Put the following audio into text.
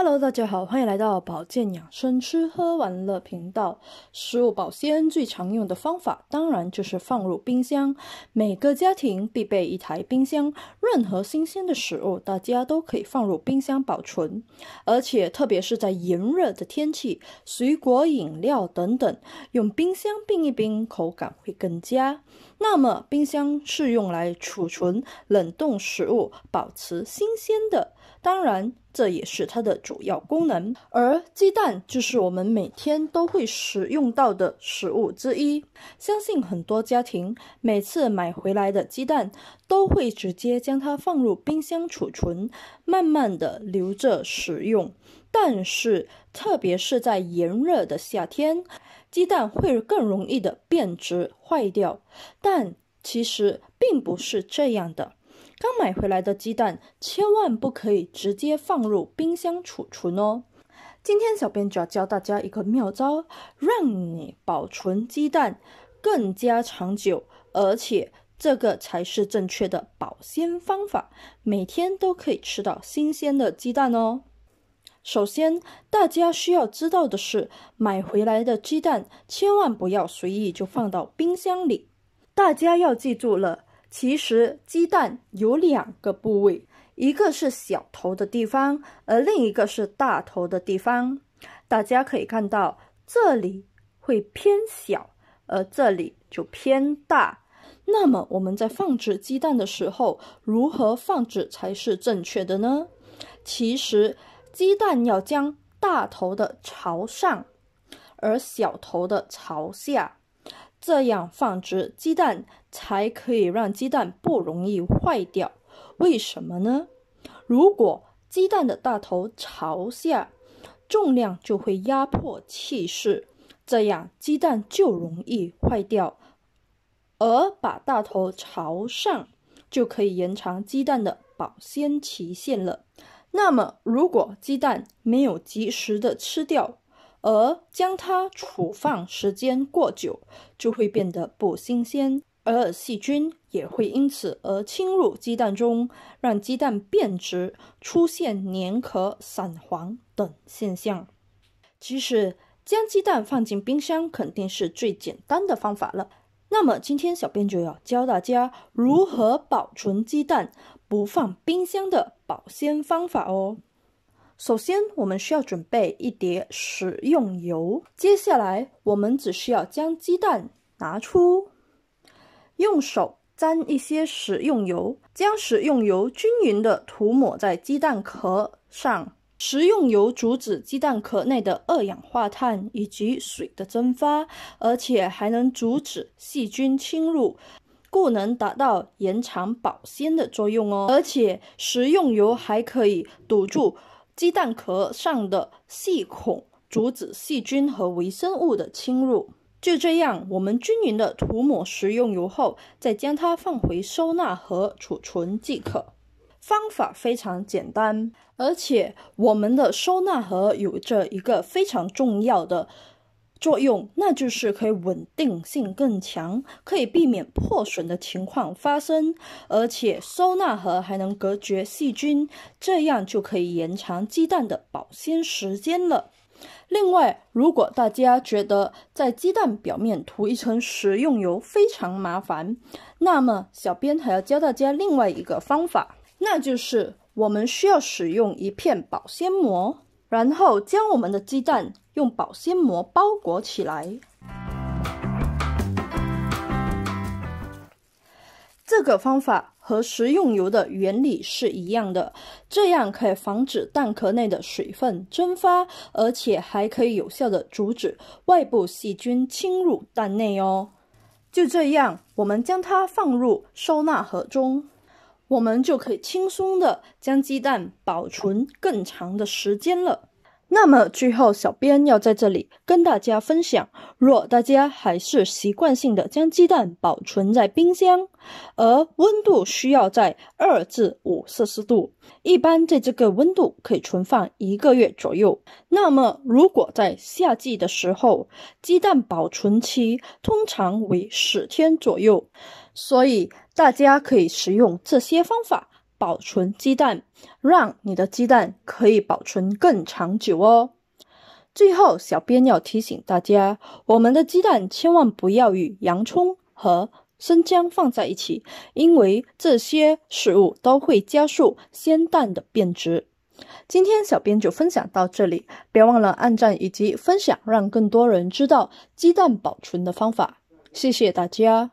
Hello，大家好，欢迎来到保健养生、吃喝玩乐频道。食物保鲜最常用的方法，当然就是放入冰箱。每个家庭必备一台冰箱，任何新鲜的食物，大家都可以放入冰箱保存。而且，特别是在炎热的天气，水果、饮料等等，用冰箱冰一冰，口感会更佳。那么，冰箱是用来储存冷冻食物、保持新鲜的，当然这也是它的主要功能。而鸡蛋就是我们每天都会使用到的食物之一，相信很多家庭每次买回来的鸡蛋都会直接将它放入冰箱储存，慢慢的留着使用。但是，特别是在炎热的夏天，鸡蛋会更容易的变质坏掉。但其实并不是这样的。刚买回来的鸡蛋千万不可以直接放入冰箱储存哦。今天小编就要教大家一个妙招，让你保存鸡蛋更加长久，而且这个才是正确的保鲜方法，每天都可以吃到新鲜的鸡蛋哦。首先，大家需要知道的是，买回来的鸡蛋千万不要随意就放到冰箱里。大家要记住了，其实鸡蛋有两个部位，一个是小头的地方，而另一个是大头的地方。大家可以看到，这里会偏小，而这里就偏大。那么我们在放置鸡蛋的时候，如何放置才是正确的呢？其实。鸡蛋要将大头的朝上，而小头的朝下，这样放置鸡蛋才可以让鸡蛋不容易坏掉。为什么呢？如果鸡蛋的大头朝下，重量就会压迫气室，这样鸡蛋就容易坏掉。而把大头朝上，就可以延长鸡蛋的保鲜期限了。那么，如果鸡蛋没有及时的吃掉，而将它储放时间过久，就会变得不新鲜，而细菌也会因此而侵入鸡蛋中，让鸡蛋变质，出现粘壳、散黄等现象。其实，将鸡蛋放进冰箱，肯定是最简单的方法了。那么今天小编就要教大家如何保存鸡蛋不放冰箱的保鲜方法哦。首先，我们需要准备一碟食用油。接下来，我们只需要将鸡蛋拿出，用手沾一些食用油，将食用油均匀的涂抹在鸡蛋壳上。食用油阻止鸡蛋壳内的二氧化碳以及水的蒸发，而且还能阻止细菌侵入，故能达到延长保鲜的作用哦。而且食用油还可以堵住鸡蛋壳上的细孔，阻止细菌和微生物的侵入。就这样，我们均匀的涂抹食用油后，再将它放回收纳盒储存即可。方法非常简单，而且我们的收纳盒有着一个非常重要的作用，那就是可以稳定性更强，可以避免破损的情况发生，而且收纳盒还能隔绝细菌，这样就可以延长鸡蛋的保鲜时间了。另外，如果大家觉得在鸡蛋表面涂一层食用油非常麻烦，那么小编还要教大家另外一个方法。那就是我们需要使用一片保鲜膜，然后将我们的鸡蛋用保鲜膜包裹起来。这个方法和食用油的原理是一样的，这样可以防止蛋壳内的水分蒸发，而且还可以有效的阻止外部细菌侵入蛋内哦。就这样，我们将它放入收纳盒中。我们就可以轻松的将鸡蛋保存更长的时间了。那么最后，小编要在这里跟大家分享：若大家还是习惯性的将鸡蛋保存在冰箱，而温度需要在二至五摄氏度，一般在这个温度可以存放一个月左右。那么如果在夏季的时候，鸡蛋保存期通常为十天左右，所以大家可以使用这些方法。保存鸡蛋，让你的鸡蛋可以保存更长久哦。最后，小编要提醒大家，我们的鸡蛋千万不要与洋葱和生姜放在一起，因为这些食物都会加速鲜蛋的变质。今天小编就分享到这里，别忘了按赞以及分享，让更多人知道鸡蛋保存的方法。谢谢大家。